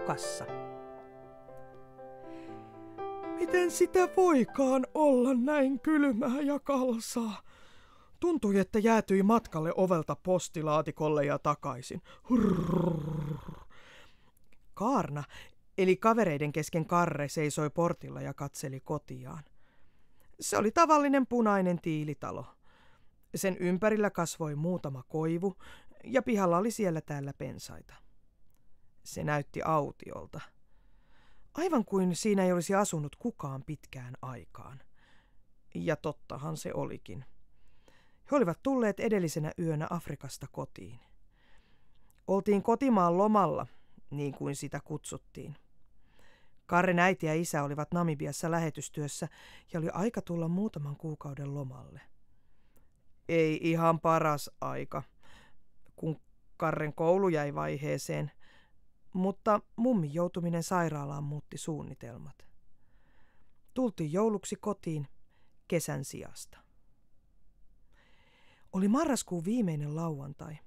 hukassa. Miten sitä voikaan olla näin kylmää ja kalsaa? Tuntui, että jäätyi matkalle ovelta postilaatikolle ja takaisin. Hurrrr. Kaarna, eli kavereiden kesken Karre, seisoi portilla ja katseli kotiaan. Se oli tavallinen punainen tiilitalo. Sen ympärillä kasvoi muutama koivu ja pihalla oli siellä täällä pensaita. Se näytti autiolta. Aivan kuin siinä ei olisi asunut kukaan pitkään aikaan. Ja tottahan se olikin. He olivat tulleet edellisenä yönä Afrikasta kotiin. Oltiin kotimaan lomalla, niin kuin sitä kutsuttiin. Karren äiti ja isä olivat Namibiassa lähetystyössä ja oli aika tulla muutaman kuukauden lomalle. Ei ihan paras aika, kun Karren koulu jäi vaiheeseen. Mutta mummin joutuminen sairaalaan muutti suunnitelmat. Tultiin jouluksi kotiin kesän sijasta. Oli marraskuun viimeinen lauantai.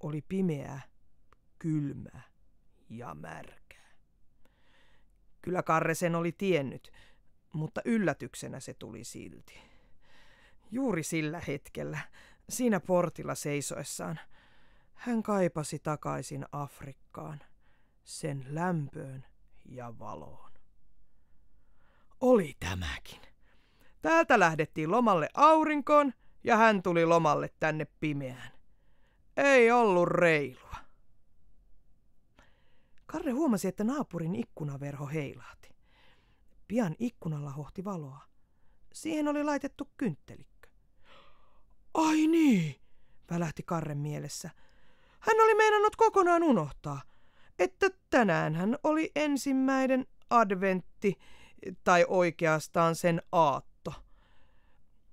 Oli pimeää, kylmää ja märkää. Kyllä Karre sen oli tiennyt, mutta yllätyksenä se tuli silti. Juuri sillä hetkellä, siinä portilla seisoessaan, hän kaipasi takaisin Afrikkaan – sen lämpöön ja valoon. Oli tämäkin. Täältä lähdettiin lomalle aurinkoon ja hän tuli lomalle tänne pimeään. Ei ollut reilua. Karre huomasi, että naapurin ikkunaverho heilahti. Pian ikkunalla hohti valoa. Siihen oli laitettu kynttelikkö. Ai niin, välähti Karren mielessä. Hän oli meinannut kokonaan unohtaa – että tänäänhän oli ensimmäinen adventti, tai oikeastaan sen aatto.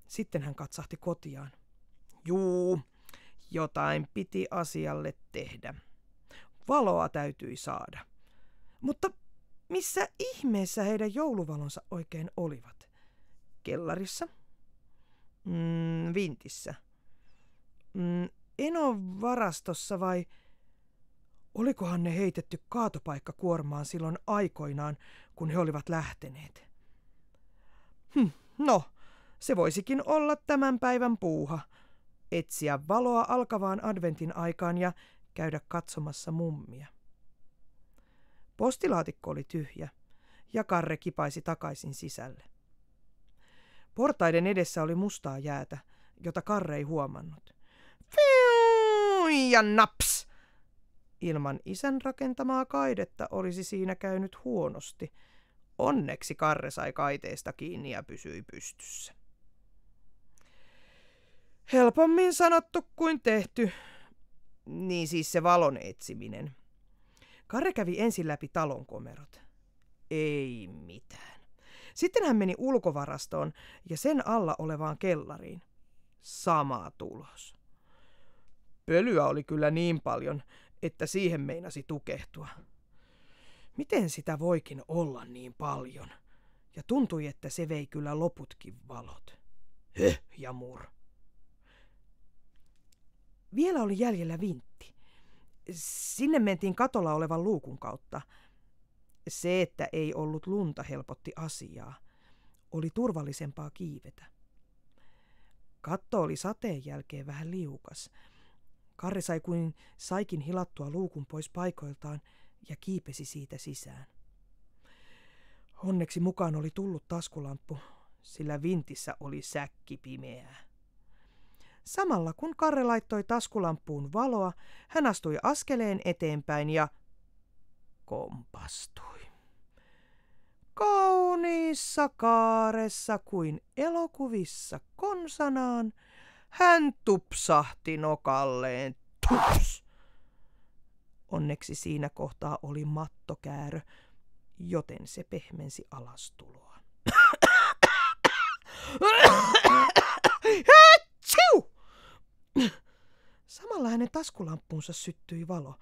Sitten hän katsahti kotiaan. Juu, jotain piti asialle tehdä. Valoa täytyi saada. Mutta missä ihmeessä heidän jouluvalonsa oikein olivat? Kellarissa? Mm, vintissä. Mm, enon varastossa vai Olikohan ne heitetty kuormaan silloin aikoinaan, kun he olivat lähteneet? Hm, no, se voisikin olla tämän päivän puuha. Etsiä valoa alkavaan adventin aikaan ja käydä katsomassa mummia. Postilaatikko oli tyhjä ja Karre kipaisi takaisin sisälle. Portaiden edessä oli mustaa jäätä, jota Karre ei huomannut. Fiu ja naps! Ilman isän rakentamaa kaidetta olisi siinä käynyt huonosti. Onneksi Karre sai kaiteesta kiinni ja pysyi pystyssä. Helpommin sanottu kuin tehty. Niin siis se valon etsiminen. Karre kävi ensin läpi talon komerot. Ei mitään. Sitten hän meni ulkovarastoon ja sen alla olevaan kellariin. Sama tulos. Pölyä oli kyllä niin paljon, että siihen meinasi tukehtua. Miten sitä voikin olla niin paljon? Ja tuntui, että se vei kyllä loputkin valot. He Ja mur. Vielä oli jäljellä vintti. Sinne mentiin katolla olevan luukun kautta. Se, että ei ollut lunta, helpotti asiaa. Oli turvallisempaa kiivetä. Katto oli sateen jälkeen vähän liukas – Karri sai kuin saikin hilattua luukun pois paikoiltaan ja kiipesi siitä sisään. Onneksi mukaan oli tullut taskulamppu, sillä vintissä oli säkki pimeää. Samalla kun Karre laittoi taskulampuun valoa, hän astui askeleen eteenpäin ja kompastui. Kauniissa kaaressa kuin elokuvissa konsanaan – hän tupsahti nokalleen. Tups! Onneksi siinä kohtaa oli mattokäärö, joten se pehmensi alastuloa. Samalla hänen taskulampuunsa syttyi valo,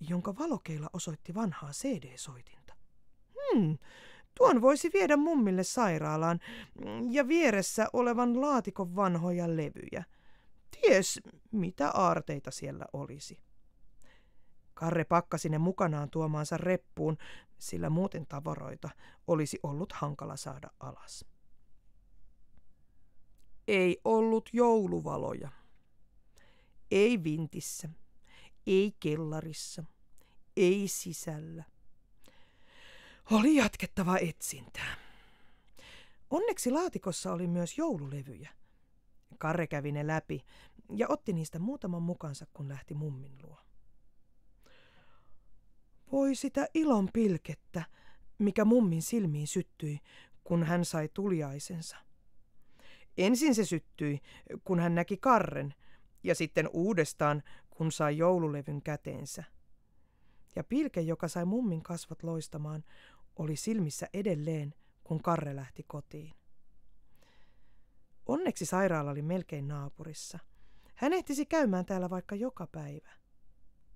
jonka valokeila osoitti vanhaa CD-soitinta. Hmm, Tuon voisi viedä mummille sairaalaan mm, ja vieressä olevan laatikon vanhoja levyjä. Ties, mitä aarteita siellä olisi. Karre pakkasi ne mukanaan tuomaansa reppuun, sillä muuten tavaroita olisi ollut hankala saada alas. Ei ollut jouluvaloja. Ei vintissä, ei kellarissa, ei sisällä. Oli jatkettava etsintää. Onneksi laatikossa oli myös joululevyjä. Karre kävi ne läpi ja otti niistä muutaman mukansa, kun lähti mummin luo. Voi sitä ilon pilkettä, mikä mummin silmiin syttyi, kun hän sai tuliaisensa. Ensin se syttyi, kun hän näki karren, ja sitten uudestaan, kun sai joululevyn käteensä ja pilke, joka sai mummin kasvot loistamaan, oli silmissä edelleen, kun Karre lähti kotiin. Onneksi sairaala oli melkein naapurissa. Hän ehtisi käymään täällä vaikka joka päivä.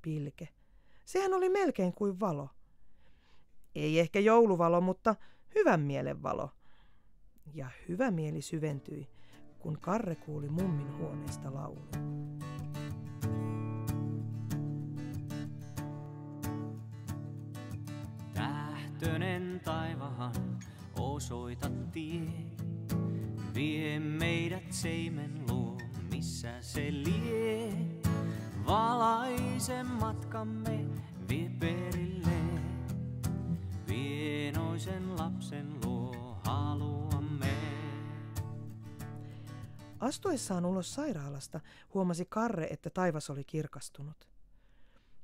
Pilke. Sehän oli melkein kuin valo. Ei ehkä jouluvalo, mutta hyvän mielen valo. Ja hyvä mieli syventyi, kun Karre kuuli mummin huoneesta laulun. Tytönen taivahan osoita tie. Vie meidät seimen luo, missä se lie. Valaisen matkamme vie perille. Pienoisen lapsen luo haluamme. Astuessaan ulos sairaalasta huomasi Karre, että taivas oli kirkastunut.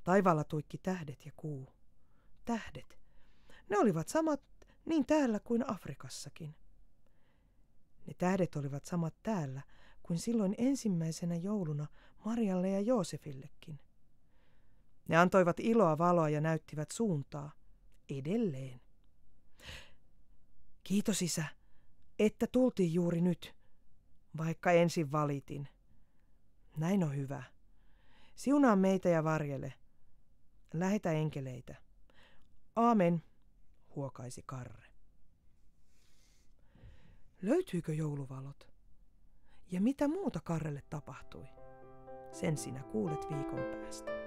Taivaalla tuikki tähdet ja kuu. Tähdet – ne olivat samat niin täällä kuin Afrikassakin. Ne tähdet olivat samat täällä kuin silloin ensimmäisenä jouluna Marjalle ja Joosefillekin. Ne antoivat iloa valoa ja näyttivät suuntaa. Edelleen. Kiitos isä, että tultiin juuri nyt, vaikka ensin valitin. Näin on hyvä. Siunaa meitä ja varjele. Lähetä enkeleitä. Aamen huokaisi Karre. Löytyykö jouluvalot? Ja mitä muuta Karrelle tapahtui? Sen sinä kuulet viikon päästä.